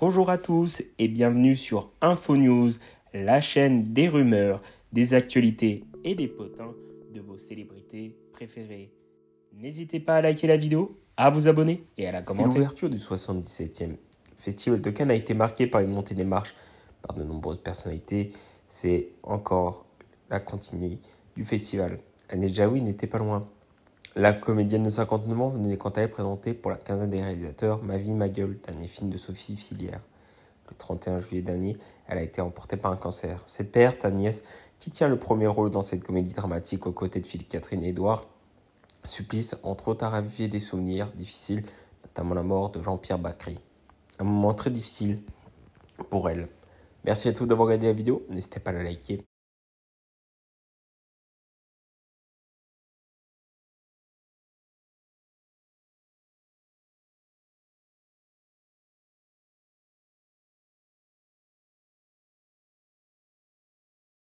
Bonjour à tous et bienvenue sur InfoNews, la chaîne des rumeurs, des actualités et des potins de vos célébrités préférées. N'hésitez pas à liker la vidéo, à vous abonner et à la commenter. l'ouverture du 77e Festival de Cannes a été marquée par une montée des marches par de nombreuses personnalités, c'est encore la continuité du festival. Anne Jaoui n'était pas loin. La comédienne de 59 ans venait quant à elle présenter pour la quinzaine des réalisateurs Ma vie, ma gueule, dernier film de Sophie Filière. Le 31 juillet dernier, elle a été emportée par un cancer. Cette perte, nièce qui tient le premier rôle dans cette comédie dramatique aux côtés de Philippe Catherine et Edouard, supplice entre autres à raviver des souvenirs difficiles, notamment la mort de Jean-Pierre Bacry. Un moment très difficile pour elle. Merci à tous d'avoir regardé la vidéo, n'hésitez pas à la liker.